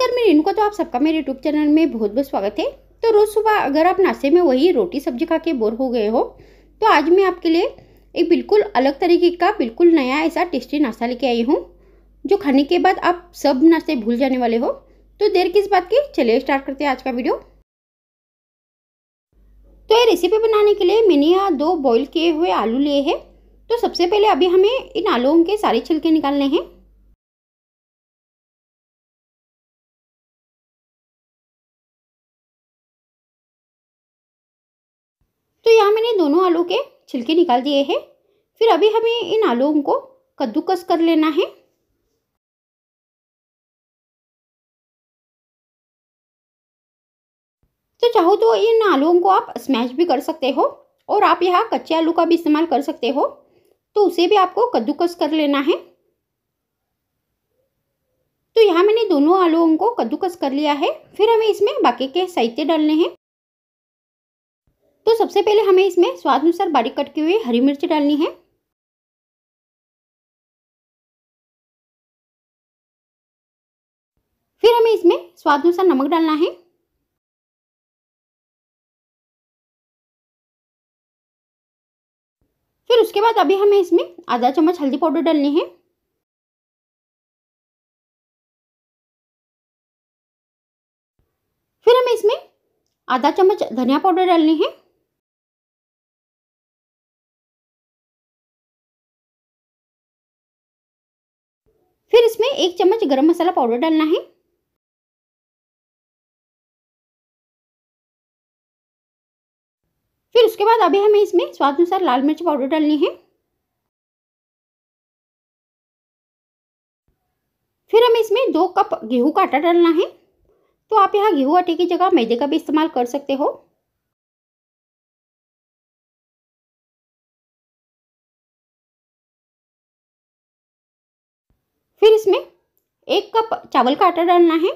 नमस्कार मैं इनको तो आप सबका मेरे यूट्यूब चैनल में बहुत बहुत स्वागत है तो रोज़ सुबह अगर आप नाश्ते में वही रोटी सब्जी खा के बोर हो गए हो तो आज मैं आपके लिए एक बिल्कुल अलग तरीके का बिल्कुल नया ऐसा टेस्टी नाश्ता लेके आई हूँ जो खाने के बाद आप सब नाश्ते भूल जाने वाले हो तो देर किस बात की चलिए स्टार्ट करते हैं आज का वीडियो तो ये रेसिपी बनाने के लिए मैंने यहाँ दो बॉईल किए हुए आलू लिए हैं तो सबसे पहले अभी हमें इन आलूओं के सारे छिलके निकालने हैं मैंने दोनों आलू के छिलके निकाल दिए हैं फिर अभी हमें इन आलूओं को कद्दूकस कर लेना है तो चाहो तो इन आलूओं को आप स्मैश भी कर सकते हो और आप यहाँ कच्चे आलू का भी इस्तेमाल कर सकते हो तो उसे भी आपको कद्दूकस कर लेना है तो यहाँ मैंने दोनों आलूओं को कद्दूकस कर लिया है फिर हमें इसमें बाकी के साइते डालने हैं तो सबसे पहले हमें इसमें स्वाद अनुसार बारीक कटकी हुई हरी मिर्च डालनी है फिर हमें इसमें स्वाद अनुसार नमक डालना है फिर उसके बाद अभी हमें इसमें आधा चम्मच हल्दी पाउडर डालनी है फिर हमें इसमें आधा चम्मच धनिया पाउडर डालनी है एक चम्मच गरम मसाला पाउडर डालना है फिर उसके बाद अभी हमें इसमें स्वाद अनुसार लाल मिर्च पाउडर डालनी है फिर हमें इसमें दो कप गेहूं का आटा डालना है तो आप यहाँ गेहूं आटे की जगह मैदे का भी इस्तेमाल कर सकते हो फिर इसमें एक कप चावल का आटा डालना है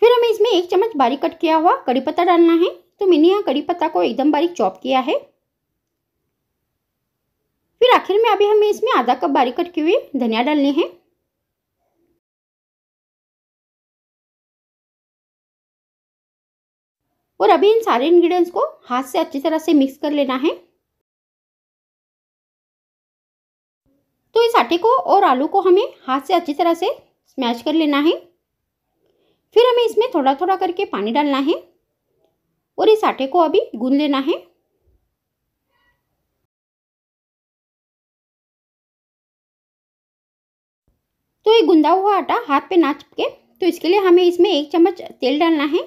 फिर हमें इसमें एक चम्मच बारीक कट किया हुआ कड़ी पत्ता डालना है तो मैंने यहाँ कड़ी पत्ता को एकदम बारीक चॉप किया है फिर आखिर में अभी हमें इसमें आधा कप बारीक कट किए हुए धनिया डालनी है और अभी इन सारे इंग्रेडिएंट्स को हाथ से अच्छी तरह से मिक्स कर लेना है तो इस आटे को और आलू को हमें हाथ से अच्छी तरह से स्मैश कर लेना है फिर हमें इसमें थोड़ा थोड़ा करके पानी डालना है और इस आटे को अभी गूंद लेना है तो ये गूंदा हुआ आटा हाथ पे ना चिपके तो इसके लिए हमें इसमें एक चम्मच तेल डालना है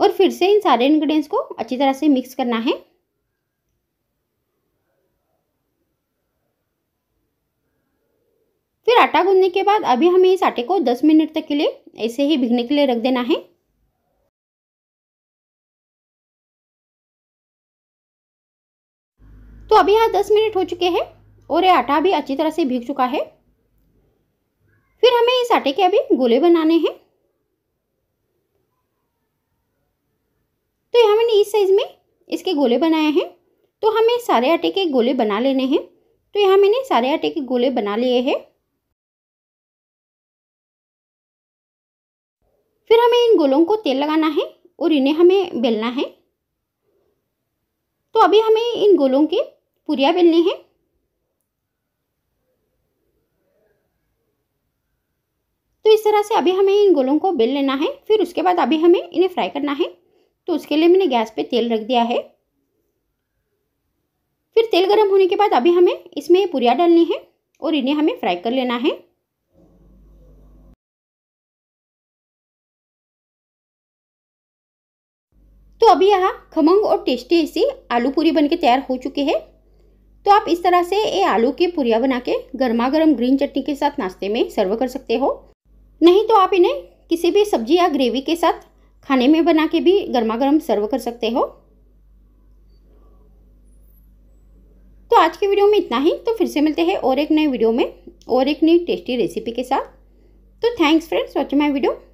और फिर से इन सारे इन्ग्रीडियंट्स को अच्छी तरह से मिक्स करना है फिर आटा गूंदने के बाद अभी हमें इस आटे को 10 मिनट तक के लिए ऐसे ही भिगने के लिए रख देना है तो अभी यहाँ दस मिनट हो चुके हैं और ये आटा भी अच्छी तरह से भीग चुका है फिर हमें इस आटे के अभी गोले बनाने हैं साइज़ में इसके गोले बनाए हैं तो हमें सारे आटे के गोले बना लेने हैं तो यहाँ मैंने सारे आटे के गोले बना लिए हैं फिर हमें इन गोलों को तेल लगाना है और इन्हें हमें बेलना है तो अभी हमें इन गोलों के पूरिया बेलनी है तो इस तरह से अभी हमें इन गोलों को बेल लेना है फिर उसके बाद अभी हमें इन्हें फ्राई करना है तो उसके लिए मैंने गैस पे तेल रख दिया है फिर तेल गर्म होने के बाद अभी हमें इसमें पुरिया डालनी है और इन्हें हमें फ्राई कर लेना है तो अभी यहाँ खमंग और टेस्टी ऐसी आलू पूरी बनके तैयार हो चुकी है तो आप इस तरह से ये आलू की पुरिया बना के गर्मा गर्म ग्रीन चटनी के साथ नाश्ते में सर्व कर सकते हो नहीं तो आप इन्हें किसी भी सब्जी या ग्रेवी के साथ खाने में बना के भी गर्मा गर्म सर्व कर सकते हो तो आज के वीडियो में इतना ही तो फिर से मिलते हैं और एक नए वीडियो में और एक नई टेस्टी रेसिपी के साथ तो thanks friends watching my video